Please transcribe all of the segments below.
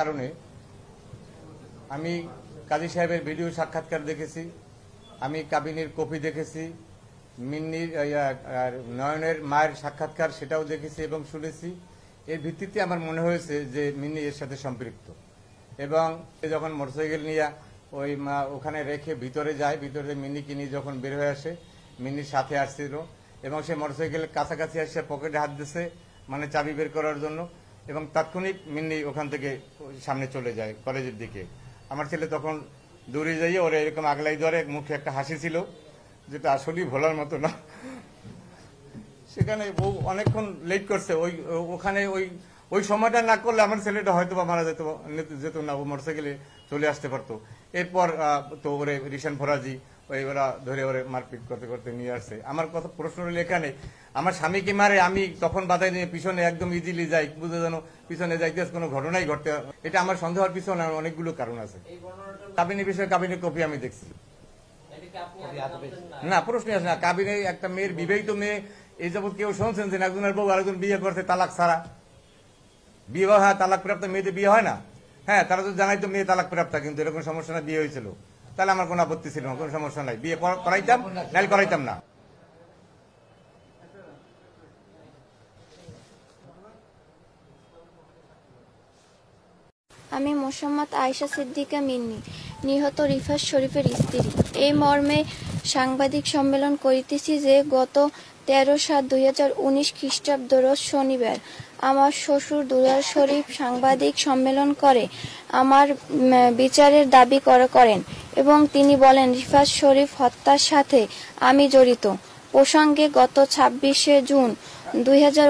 কারণে আমি কাজী সাহেবের ভিডিও সাক্ষাৎকার দেখেছি আমি কাবিনীর কপি দেখেছি মিন্নির নয়নের মায়ের সাক্ষাৎকার সেটাও দেখেছি এবং শুনেছি এর ভিত্তিতে আমার মনে হয়েছে যে মিন্নি এর সাথে সম্পৃক্ত এবং যখন মোটরসাইকেল নিয়ে ওই মা ওখানে রেখে ভিতরে যায় ভিতরে মিন্নিকে নিয়ে যখন বের হয়ে আসে মিন্নির সাথে আসছিল এবং সে মোটরসাইকেলের কাছাকাছি আসে পকেটে হাত দিছে মানে চাবি বের করার জন্য এবং তাৎক্ষণিক মিন্নি ওখান থেকে সামনে চলে যায় কলেজের দিকে আমার ছেলে তখন দৌড়ে যাইয়ে ওরা এরকম আগলাই ধরে মুখে একটা হাসি ছিল যেটা আসলেই ভোলার মতো না সেখানে ও অনেকক্ষণ লেট করছে ওই ওখানে ওই ওই সময়টা না করলে আমার ছেলেটা হয়তো বা মারা যেত যেত না ও মোটরসাইকেলে চলে আসতে পারতো এরপর তো ওরে রিশান ফরাজি ওই ওরা ধরে ওরে মারপিট করতে করতে নিয়ে আসছে আমার কথা প্রশ্ন রইল এখানে আমার স্বামীকে মারে আমি তখন বাধাই নিয়ে পিছনে একদম ইজিলি যাই বুঝে যেন পিছনে যাইতে কোনো ঘটনাই ঘটতে এটা আমার সন্দেহের পিছনে অনেকগুলো কারণ আছে কাবিনী বিষয়ে কাবিনী কপি আমি দেখছি না প্রশ্ন আছে না কাবিনী একটা মেয়ের বিবাহিত মেয়ে এই যাবৎ কেউ শুনছেন যে একজনের বউ আরেকজন বিয়ে করছে তালাক ছাড়া বিবাহ হয় তালাক প্রাপ্ত মেয়েদের বিয়ে হয় না হ্যাঁ তারা তো জানাই তো মেয়ে তালাক প্রাপ্ত কিন্তু এরকম সমস্যা না বিয়ে হয়েছিল তাহলে আমার কোনো আপত্তি ছিল না কোনো সমস্যা নাই বিয়ে করাইতাম নাইল করাইতাম না আমি মোসাম্মদ আয়সা সিদ্দিকা মিন্নি নিহত রিফাস শরীফের স্ত্রী এই মর্মে সাংবাদিক সম্মেলন করিতেছি যে গত তেরো সাত দুই হাজার উনিশ খ্রিস্টাব্দ রোজ শনিবার আমার শ্বশুর দুলার শরীফ সাংবাদিক সম্মেলন করে আমার বিচারের দাবি করা করেন এবং তিনি বলেন রিফাজ শরীফ হত্যার সাথে আমি জড়িত প্রসঙ্গে গত ছাব্বিশে জুন দুই হাজার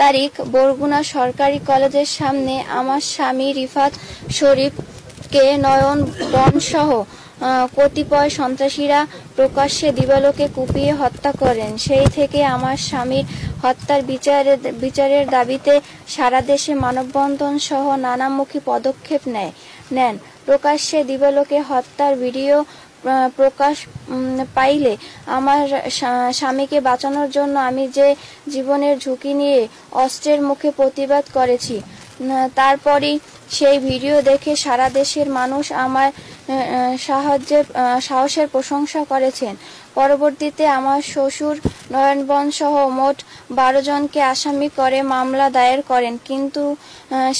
তারিখ বরগুনা সরকারি কলেজের সামনে আমার স্বামী রিফাত শরীফকে নয়ন বনসহ কতিপয় সন্ত্রাসীরা প্রকাশ্যে দিবালোকে কুপিয়ে হত্যা করেন সেই থেকে আমার স্বামীর হত্যার বিচারের বিচারের দাবিতে সারা দেশে মানববন্ধন সহ নানামুখী পদক্ষেপ নেয় নেন প্রকাশ্যে দিবালোকে হত্যার ভিডিও প্রকাশ পাইলে আমার স্বামীকে বাঁচানোর জন্য আমি যে জীবনের ঝুঁকি নিয়ে অস্ত্রের মুখে প্রতিবাদ করেছি তারপরই সেই ভিডিও দেখে সারা দেশের মানুষ আমার সাহায্যের সাহসের প্রশংসা করেছেন পরবর্তীতে আমার শ্বশুর নয়নবন সহ মোট বারো জনকে আসামি করে মামলা দায়ের করেন কিন্তু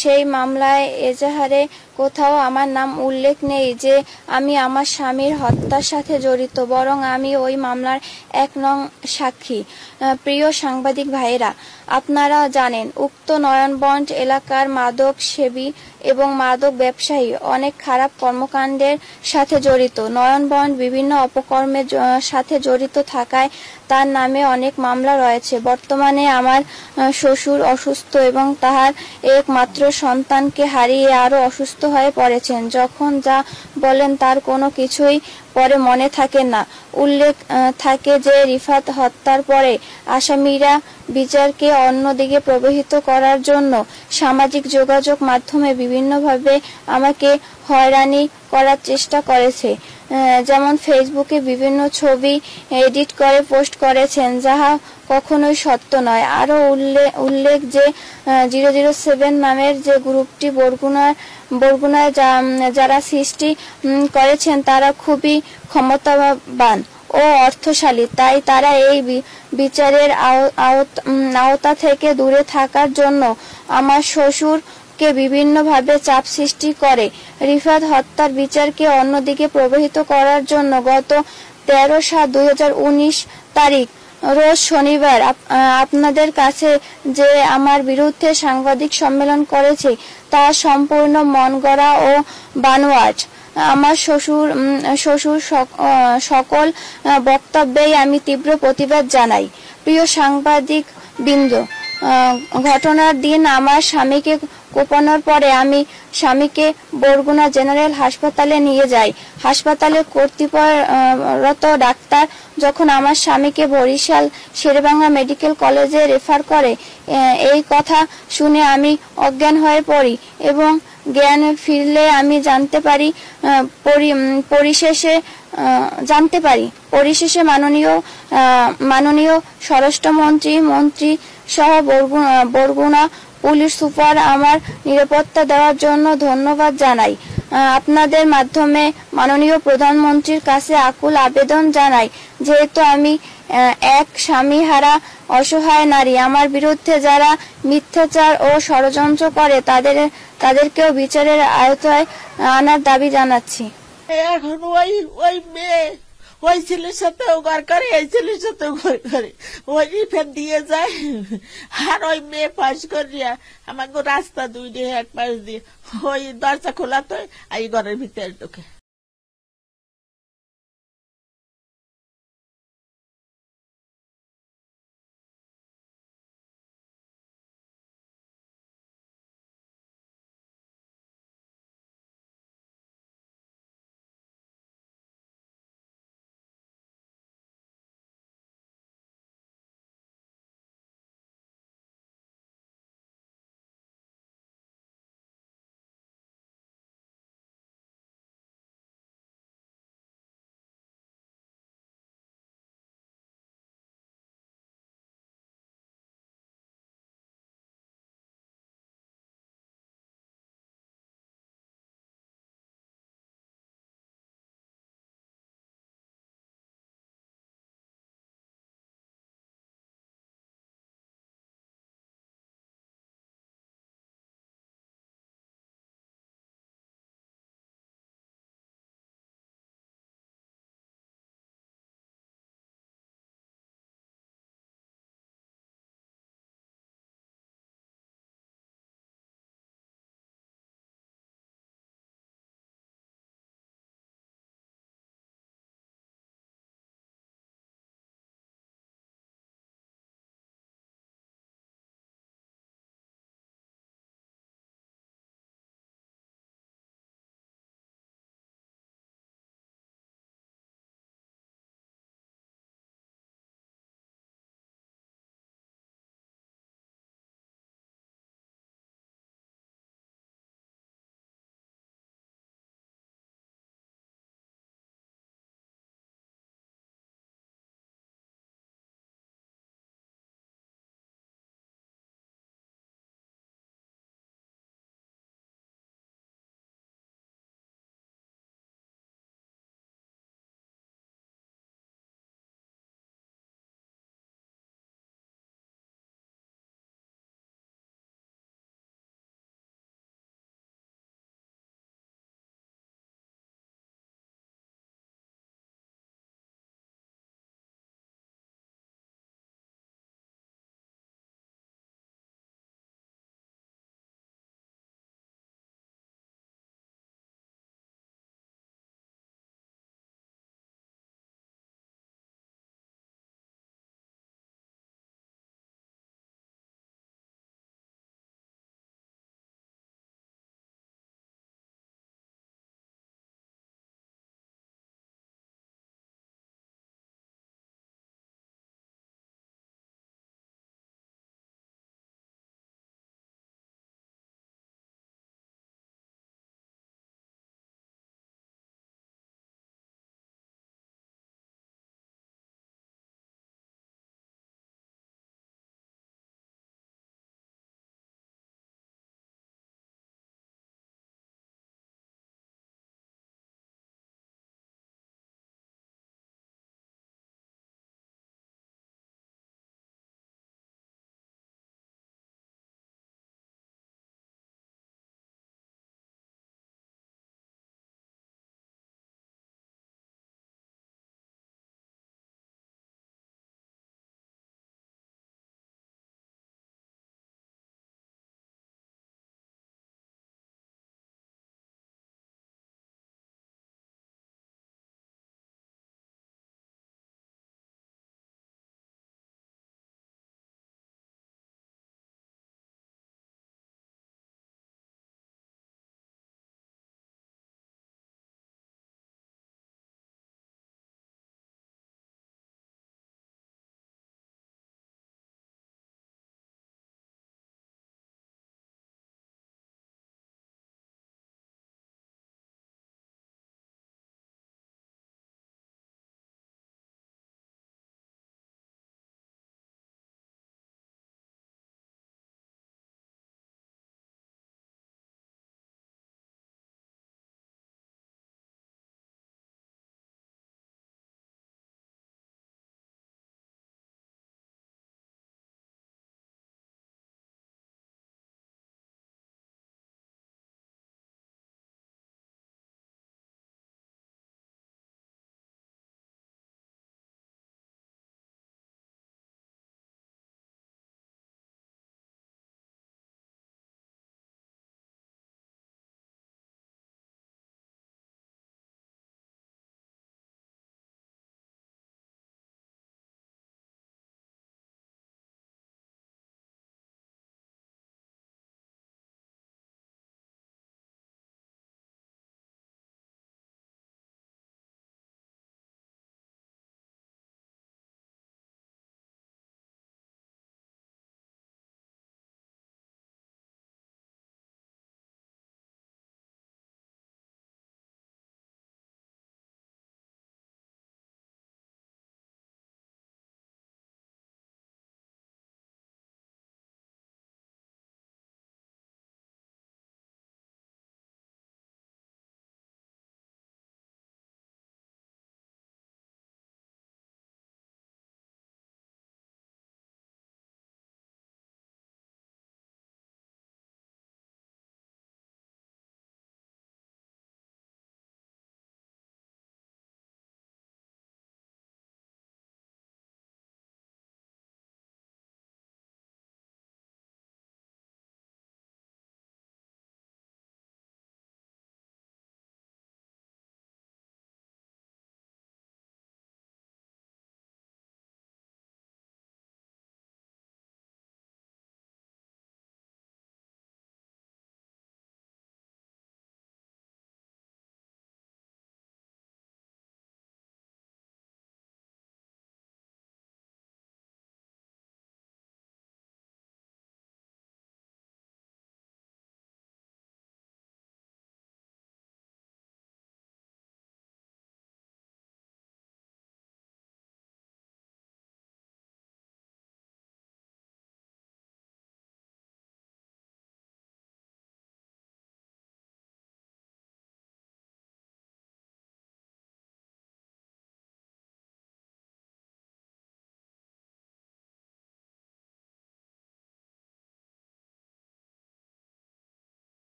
সেই মামলায় এজাহারে কোথাও আমার নাম উল্লেখ নেই যে আমি আমার স্বামীর হত্যার সাথে জড়িত বরং আমি ওই মামলার এক নং সাক্ষী প্রিয় সাংবাদিক ভাইয়েরা আপনারা জানেন উক্ত নয়নবন এলাকার মাদক সেবী এবং মাদক ব্যবসায়ী অনেক খারাপ কর্মকাণ্ডের সাথে জড়িত নয়ন বিভিন্ন অপকর্মের সাথে জড়িত থাকায় তার নামে অনেক মামলা রয়েছে বর্তমানে আমার শ্বশুর অসুস্থ এবং তাহার একমাত্র সন্তানকে হারিয়ে আরও অসুস্থ হয়ে পড়েছেন যখন যা বলেন তার কোনো কিছুই পরে মনে থাকে না উল্লেখ থাকে যে রিফাত হত্যার পরে আসামিরা বিচারকে অন্যদিকে প্রবাহিত করার জন্য সামাজিক যোগাযোগ মাধ্যমে বিভিন্নভাবে আমাকে হয়রানি করার চেষ্টা করেছে যেমন ফেসবুকে বিভিন্ন ছবি এডিট করে পোস্ট করেছেন যাহা কখনোই সত্য নয় আরও উল্লেখ উল্লেখ যে জিরো জিরো সেভেন নামের যে গ্রুপটি বরগুনার বরগুনায় যারা সৃষ্টি করেছেন তারা খুবই ক্ষমতাবান ও অর্থশালী তাই তারা এই বিচারের আওতা থেকে দূরে থাকার জন্য আমার শ্বশুর কে বিভিন্নভাবে চাপ সৃষ্টি করে রিফাত হত্যার বিচারকে অন্যদিকে প্রবাহিত করার জন্য গত তেরো সাত দুই তারিখ রোজ শনিবার আপনাদের কাছে যে আমার বিরুদ্ধে সাংবাদিক সম্মেলন করেছে তা সম্পূর্ণ মনগড়া ও বানোয়াট আমার শ্বশুর শ্বশুর সকল বক্তব্যেই আমি তীব্র প্রতিবাদ জানাই প্রিয় সাংবাদিক বিন্দু ঘটনার দিন আমার স্বামীকে কোপানোর পরে আমি স্বামীকে বরগুনা জেনারেল হাসপাতালে নিয়ে যাই হাসপাতালে কর্তৃপরত ডাক্তার যখন আমার স্বামীকে বরিশাল শেরেবাংলা মেডিকেল কলেজে রেফার করে এই কথা শুনে আমি অজ্ঞান হয়ে পড়ি এবং জ্ঞান ফিরলে আমি জানতে পারি পরিশেষে জানতে পারি পরিশেষে মাননীয় মাননীয় স্বরাষ্ট্রমন্ত্রী মন্ত্রী সহ বরগুনা পুলিশ সুপার আমার নিরাপত্তা দেওয়ার জন্য ধন্যবাদ জানাই আপনাদের মাধ্যমে মাননীয় প্রধানমন্ত্রীর কাছে আকুল আবেদন জানাই যেহেতু আমি এক স্বামীহারা অসহায় নারী আমার বিরুদ্ধে যারা মিথ্যাচার ও ষড়যন্ত্র করে তাদের তাদেরকেও বিচারের আয়তায় আনার দাবি জানাচ্ছি এখন ওই ওই মেয়ে ওই ছেলের সাথে ওগার করে এই ছেলের সাথে ওগার করে ওই ফের দিয়ে যায় আর ওই মেয়ে পাশ করিয়া আমাকে রাস্তা দুই দিয়ে এক পাশ দিয়ে ওই দরজা খোলা তো এই ঘরের ভিতরে ঢোকে